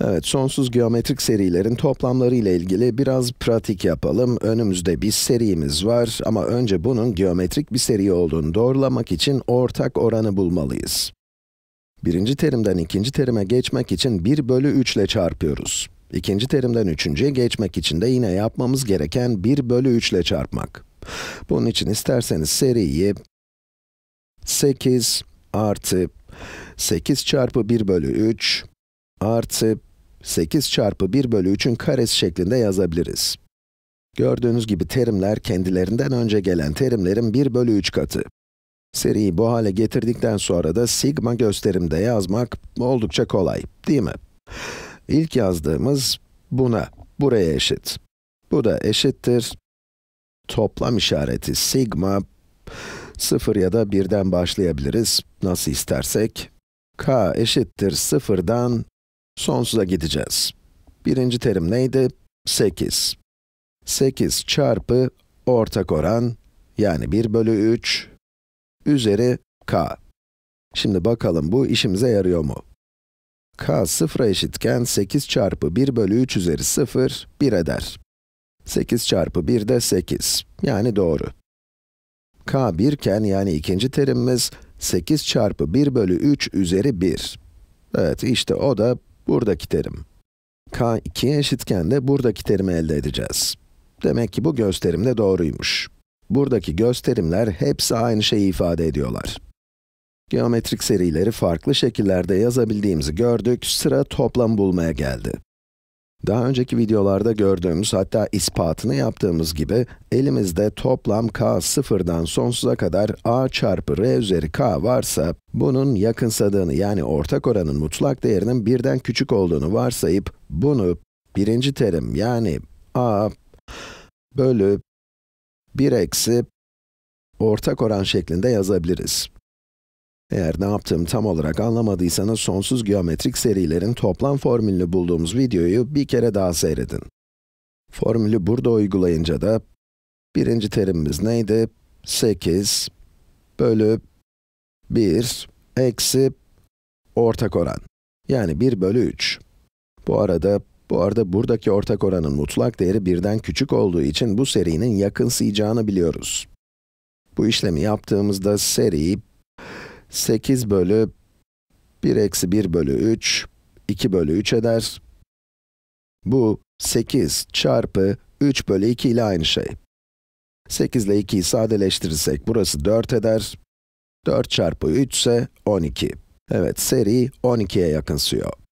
Evet, sonsuz geometrik serilerin toplamları ile ilgili biraz pratik yapalım. Önümüzde bir serimiz var ama önce bunun geometrik bir seri olduğunu doğrulamak için ortak oranı bulmalıyız. Birinci terimden ikinci terime geçmek için 1 bölü 3 ile çarpıyoruz. İkinci terimden üçüncüye geçmek için de yine yapmamız gereken 1 bölü 3 ile çarpmak. Bunun için isterseniz seriyi 8 artı 8 çarpı 1 bölü 3 artı 8 çarpı 1 bölü 3'ün karesi şeklinde yazabiliriz. Gördüğünüz gibi terimler kendilerinden önce gelen terimlerin 1 bölü 3 katı. Seriyi bu hale getirdikten sonra da sigma gösterimde yazmak oldukça kolay, değil mi? İlk yazdığımız buna, buraya eşit. Bu da eşittir. Toplam işareti sigma, 0 ya da 1'den başlayabiliriz, nasıl istersek. k eşittir 0'dan Sonsuza gideceğiz. Birinci terim neydi? 8. 8 çarpı ortak oran, yani 1 bölü 3, üzeri k. Şimdi bakalım bu işimize yarıyor mu? k sıfıra eşitken 8 çarpı 1 bölü 3 üzeri 0, 1 eder. 8 çarpı 1 de 8, yani doğru. k 1 iken yani ikinci terimimiz 8 çarpı 1 bölü 3 üzeri 1. Evet, işte o da buradaki terim. k 2'ye eşitken de buradaki terimi elde edeceğiz. Demek ki bu gösterim de doğruymuş. Buradaki gösterimler hepsi aynı şeyi ifade ediyorlar. Geometrik serileri farklı şekillerde yazabildiğimizi gördük, sıra toplam bulmaya geldi. Daha önceki videolarda gördüğümüz hatta ispatını yaptığımız gibi elimizde toplam k sıfırdan sonsuza kadar a çarpı r üzeri k varsa bunun yakınsadığını yani ortak oranın mutlak değerinin birden küçük olduğunu varsayıp bunu birinci terim yani a bölü 1 eksi ortak oran şeklinde yazabiliriz. Eğer ne yaptığımı tam olarak anlamadıysanız sonsuz geometrik serilerin toplam formülünü bulduğumuz videoyu bir kere daha seyredin. Formülü burada uygulayınca da birinci terimimiz neydi? 8 bölü 1 eksi ortak oran. Yani 1 bölü 3. Bu arada, bu arada buradaki ortak oranın mutlak değeri birden küçük olduğu için bu serinin yakınsayacağını biliyoruz. Bu işlemi yaptığımızda seri 8 bölü 1 eksi 1 bölü 3, 2 bölü 3 eder. Bu 8 çarpı 3 bölü 2 ile aynı şey. 8 ile 2'yi sadeleştirirsek burası 4 eder. 4 çarpı 3 ise 12. Evet, seri 12'ye yakınsıyor.